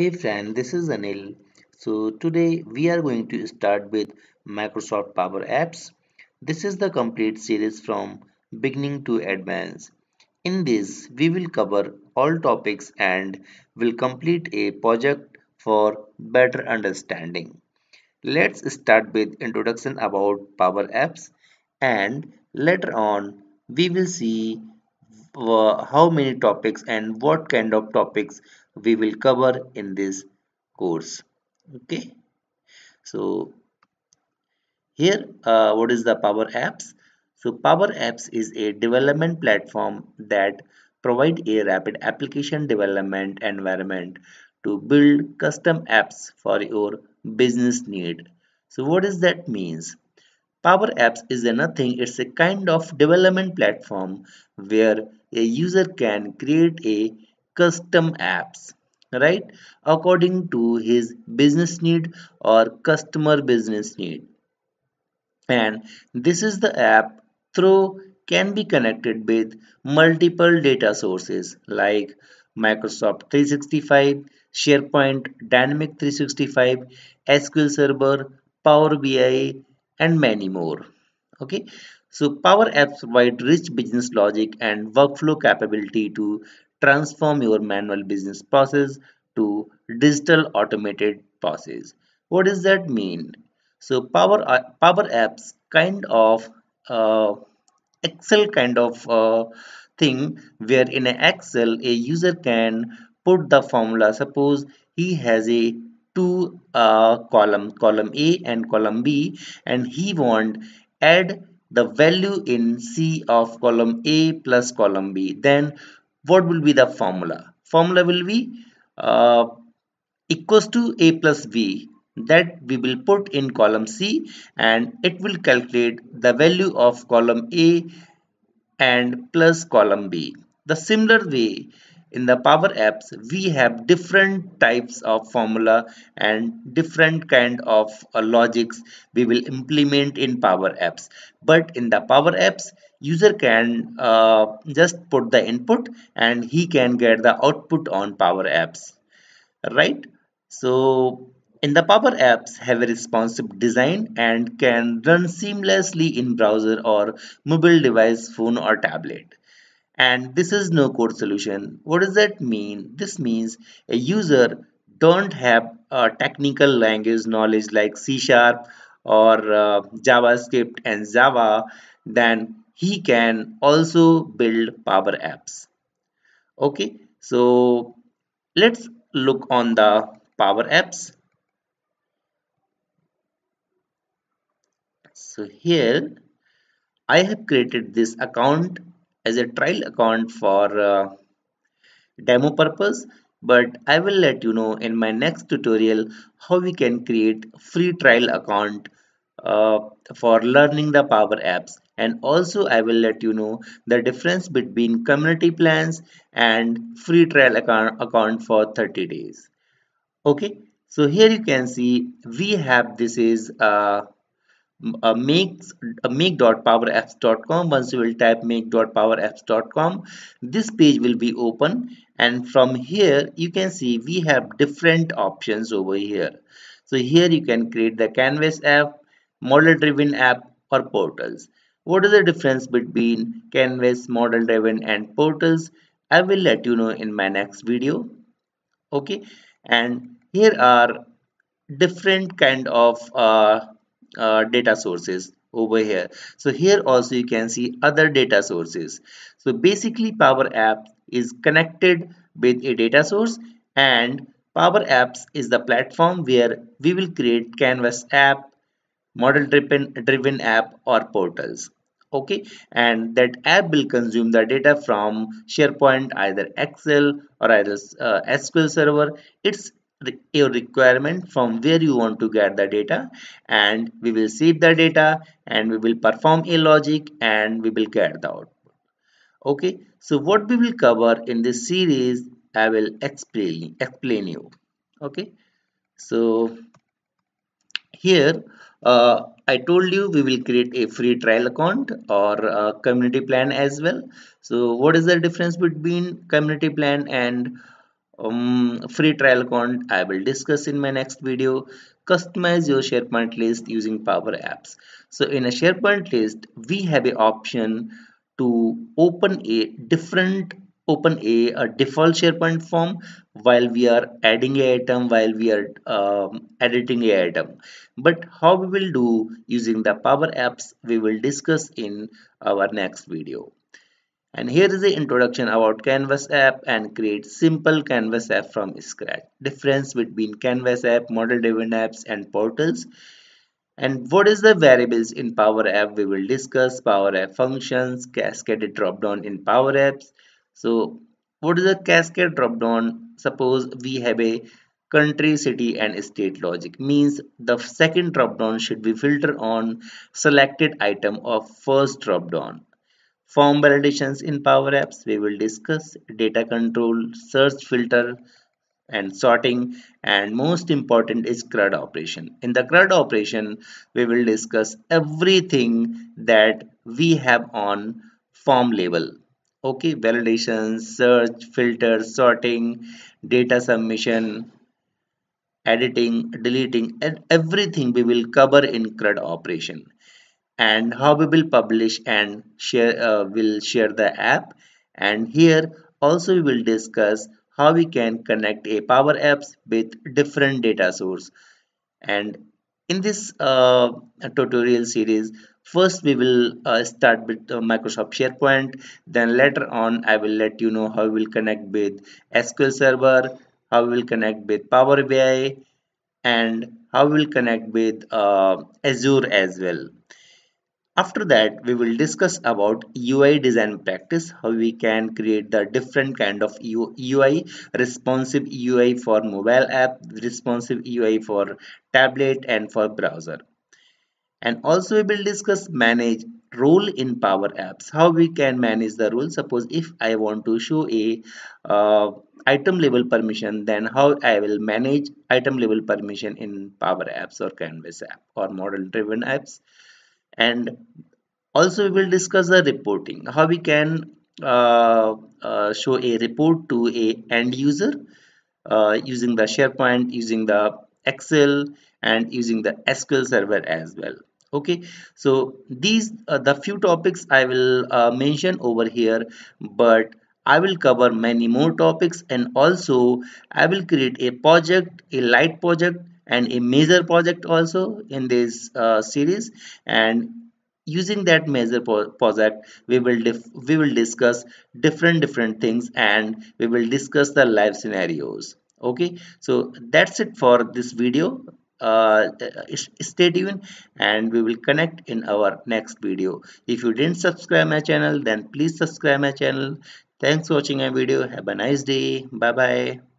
hey friend this is anil so today we are going to start with microsoft power apps this is the complete series from beginning to advance in this we will cover all topics and will complete a project for better understanding let's start with introduction about power apps and later on we will see how many topics and what kind of topics we will cover in this course okay so here uh, what is the power apps so power apps is a development platform that provide a rapid application development environment to build custom apps for your business need so what does that means power apps is nothing it's a kind of development platform where a user can create a custom apps right according to his business need or customer business need and this is the app through can be connected with multiple data sources like Microsoft 365, SharePoint, Dynamic 365, SQL Server, Power BI and many more. Okay, so Power Apps provide rich business logic and workflow capability to transform your manual business process to digital automated process. What does that mean? So Power, uh, Power Apps kind of uh, Excel kind of uh, thing where in Excel a user can put the formula. Suppose he has a two uh, column, column A and column B and he want add the value in C of column A plus column B. Then what will be the formula? Formula will be uh, equals to a plus b that we will put in column C and it will calculate the value of column A and plus column B. The similar way in the power apps we have different types of formula and different kind of uh, logics we will implement in power apps but in the power apps user can uh, just put the input and he can get the output on power apps right so in the power apps have a responsive design and can run seamlessly in browser or mobile device phone or tablet and this is no code solution. What does that mean? This means a user don't have a technical language knowledge like C sharp or uh, JavaScript and Java, then he can also build Power Apps. Okay, so let's look on the Power Apps. So here I have created this account as a trial account for uh, demo purpose but I will let you know in my next tutorial how we can create free trial account uh, for learning the Power Apps and also I will let you know the difference between community plans and free trial account, account for 30 days. Okay, so here you can see we have this is uh, uh, make uh, make.powerapps.com once you will type make.powerapps.com this page will be open and from here you can see we have different options over here so here you can create the canvas app model driven app or portals what is the difference between canvas model driven and portals i will let you know in my next video okay and here are different kind of uh, uh, data sources over here so here also you can see other data sources so basically power app is connected with a data source and power apps is the platform where we will create canvas app model driven driven app or portals okay and that app will consume the data from SharePoint either Excel or either uh, SQL server it's your requirement from where you want to get the data and we will save the data and we will perform a logic and we will get the output okay so what we will cover in this series i will explain explain you okay so here uh, I told you we will create a free trial account or a community plan as well. So what is the difference between community plan and um, free trial count I will discuss in my next video. Customize your SharePoint list using Power Apps. So in a SharePoint list, we have an option to open a different open a, a default SharePoint form while we are adding a item while we are um, editing a item but how we will do using the power apps we will discuss in our next video and here is the introduction about Canvas app and create simple Canvas app from scratch. Difference between Canvas app, model-driven apps and portals. And what is the variables in Power App? We will discuss Power App functions, cascaded drop-down in Power Apps. So what is a cascade drop-down? Suppose we have a country, city and state logic means the second drop-down should be filtered on selected item of first drop-down form validations in Power Apps. We will discuss data control, search filter, and sorting and most important is CRUD operation. In the CRUD operation, we will discuss everything that we have on form level. Okay, validations, search, filter, sorting, data submission, editing, deleting and everything we will cover in CRUD operation and how we will publish and share uh, will share the app and here also we will discuss how we can connect a power apps with different data source and in this uh, tutorial series first we will uh, start with uh, Microsoft SharePoint then later on I will let you know how we will connect with SQL Server how we will connect with Power BI and how we will connect with uh, Azure as well after that, we will discuss about UI design practice, how we can create the different kind of UI, responsive UI for mobile app, responsive UI for tablet and for browser. And also we will discuss manage role in Power Apps, how we can manage the role. Suppose if I want to show a uh, item level permission, then how I will manage item level permission in Power Apps or Canvas app or model driven apps and also we will discuss the reporting how we can uh, uh, show a report to a end user uh, using the SharePoint using the Excel and using the SQL server as well okay so these are uh, the few topics I will uh, mention over here but I will cover many more topics and also I will create a project a light project and a major project also in this uh, series and using that major project we will we will discuss different different things and we will discuss the live scenarios okay so that's it for this video uh, stay tuned and we will connect in our next video if you didn't subscribe my channel then please subscribe my channel thanks for watching my video have a nice day bye bye